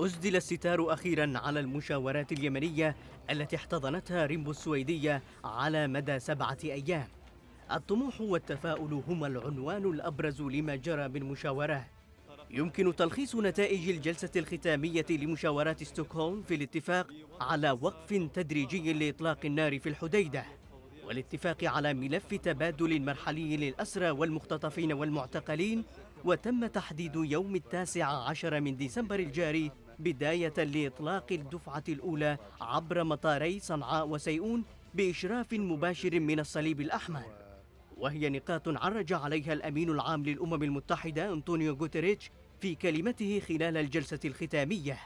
أسدل الستار أخيرا على المشاورات اليمنية التي احتضنتها ريمبو السويدية على مدى سبعة أيام الطموح والتفاؤل هما العنوان الأبرز لما جرى من مشاورات يمكن تلخيص نتائج الجلسة الختامية لمشاورات ستوكهولم في الاتفاق على وقف تدريجي لإطلاق النار في الحديدة والاتفاق على ملف تبادل مرحلي للأسرى والمختطفين والمعتقلين وتم تحديد يوم التاسع عشر من ديسمبر الجاري بداية لإطلاق الدفعة الأولى عبر مطاري صنعاء وسيئون بإشراف مباشر من الصليب الأحمر وهي نقاط عرج عليها الأمين العام للأمم المتحدة أنطونيو غوتريتش في كلمته خلال الجلسة الختامية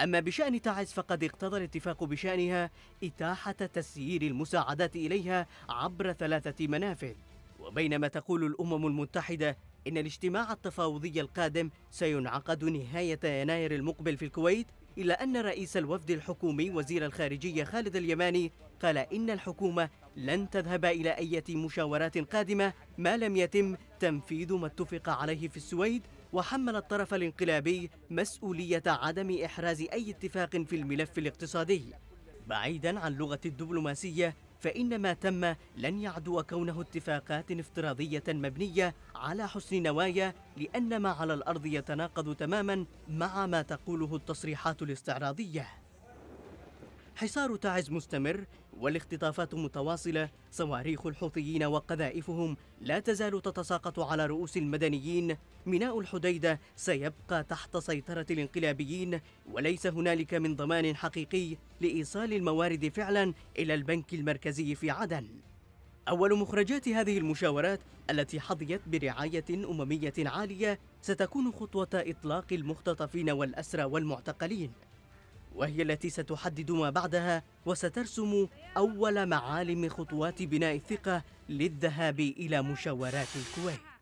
أما بشأن تعز فقد اقتضى الاتفاق بشأنها إتاحة تسيير المساعدات إليها عبر ثلاثة منافذ وبينما تقول الأمم المتحدة إن الاجتماع التفاوضي القادم سينعقد نهاية يناير المقبل في الكويت إلا أن رئيس الوفد الحكومي وزير الخارجية خالد اليماني قال إن الحكومة لن تذهب إلى أي مشاورات قادمة ما لم يتم تنفيذ ما اتفق عليه في السويد وحمل الطرف الانقلابي مسؤولية عدم إحراز أي اتفاق في الملف الاقتصادي بعيدا عن لغة الدبلوماسية فإن ما تم لن يعدو كونه اتفاقات افتراضية مبنية على حسن نوايا لأن ما على الأرض يتناقض تماما مع ما تقوله التصريحات الاستعراضية حصار تعز مستمر والاختطافات متواصلة صواريخ الحوثيين وقذائفهم لا تزال تتساقط على رؤوس المدنيين ميناء الحديدة سيبقى تحت سيطرة الانقلابيين وليس هنالك من ضمان حقيقي لإيصال الموارد فعلا إلى البنك المركزي في عدن أول مخرجات هذه المشاورات التي حظيت برعاية أممية عالية ستكون خطوة إطلاق المختطفين والأسرى والمعتقلين وهي التي ستحدد ما بعدها وسترسم أول معالم خطوات بناء الثقة للذهاب إلى مشاورات الكويت